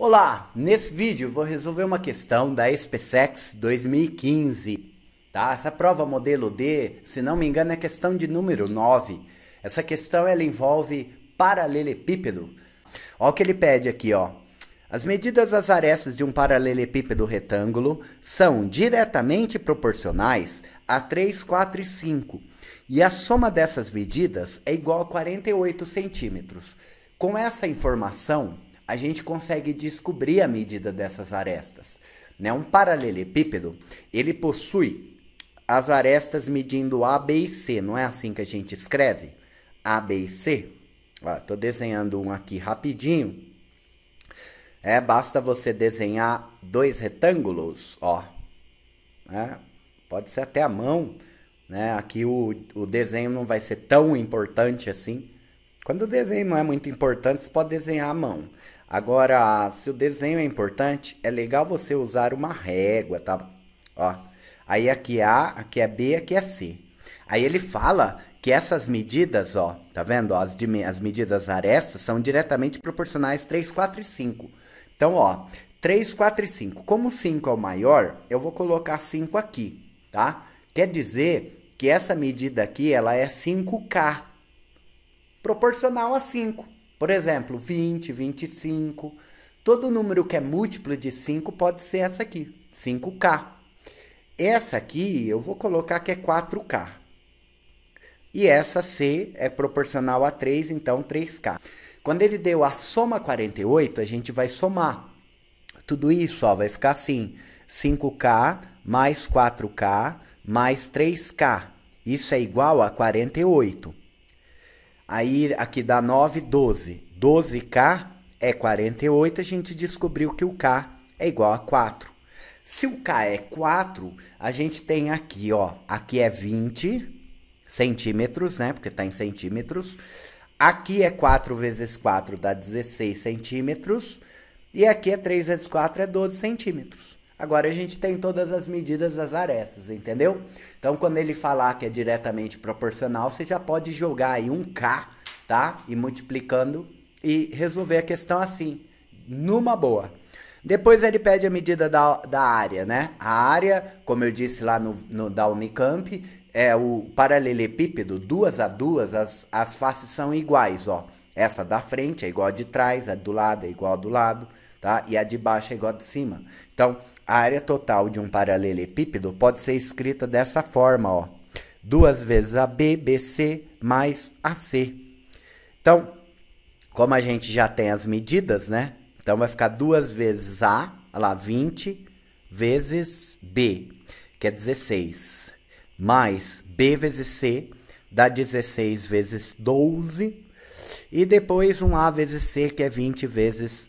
Olá, nesse vídeo vou resolver uma questão da SpaceX 2015, tá? Essa prova modelo D, se não me engano, é questão de número 9. Essa questão ela envolve paralelepípedo. Olha o que ele pede aqui, ó. As medidas das arestas de um paralelepípedo retângulo são diretamente proporcionais a 3, 4 e 5. E a soma dessas medidas é igual a 48 centímetros. Com essa informação, a gente consegue descobrir a medida dessas arestas. Né? Um paralelepípedo, ele possui as arestas medindo A, B e C, não é assim que a gente escreve? A, B e C. Estou desenhando um aqui rapidinho. É, basta você desenhar dois retângulos, ó. É, pode ser até a mão, né? Aqui o, o desenho não vai ser tão importante assim quando o desenho não é muito importante, você pode desenhar à mão. Agora, se o desenho é importante, é legal você usar uma régua, tá? Ó, aí aqui é A, aqui é B, aqui é C. Aí ele fala que essas medidas, ó, tá vendo? as, as medidas arestas são diretamente proporcionais 3, 4 e 5. Então, ó, 3, 4 e 5. Como 5 é o maior, eu vou colocar 5 aqui, tá? Quer dizer que essa medida aqui, ela é 5K proporcional a 5. Por exemplo, 20, 25. Todo número que é múltiplo de 5 pode ser essa aqui, 5K. Essa aqui eu vou colocar que é 4K. E essa C é proporcional a 3, então 3K. Quando ele deu a soma 48, a gente vai somar tudo isso, ó, vai ficar assim: 5K mais 4K mais 3K. Isso é igual a 48. Aí aqui dá 9, 12. 12K é 48, a gente descobriu que o K é igual a 4. Se o K é 4, a gente tem aqui, ó, aqui é 20 centímetros, né, porque está em centímetros. Aqui é 4 vezes 4, dá 16 centímetros. E aqui é 3 vezes 4, é 12 centímetros. Agora a gente tem todas as medidas das arestas, entendeu? Então quando ele falar que é diretamente proporcional, você já pode jogar aí um K, tá? E multiplicando e resolver a questão assim, numa boa. Depois ele pede a medida da, da área, né? A área, como eu disse lá no, no da Unicamp, é o paralelepípedo, duas a duas, as, as faces são iguais, ó. Essa da frente é igual a de trás, a do lado é igual a do lado tá? E a de baixo é igual a de cima. Então, a área total de um paralelepípedo pode ser escrita dessa forma, ó. 2 vezes AB, BC mais AC. Então, como a gente já tem as medidas, né? Então vai ficar 2 vezes A, olha lá, 20 vezes B, que é 16, mais B vezes C, dá 16 vezes 12, e depois um A vezes C, que é 20 vezes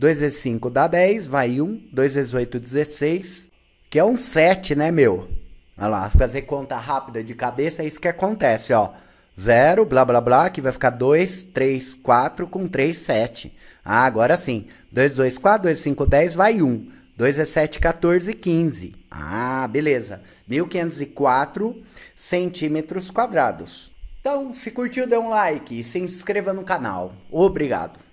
2 vezes 5 dá 10, vai 1. 2 vezes 8, 16. Que é um 7, né, meu? Olha lá, fazer conta rápida de cabeça, é isso que acontece, ó. 0, blá, blá, blá, que vai ficar 2, 3, 4, com 3, 7. Ah, agora sim. 2, 2, 4, 2, 5, 10, vai 1. 2 é 7, 14, 15. Ah, beleza. 1504 centímetros quadrados. Então, se curtiu, dê um like e se inscreva no canal. Obrigado.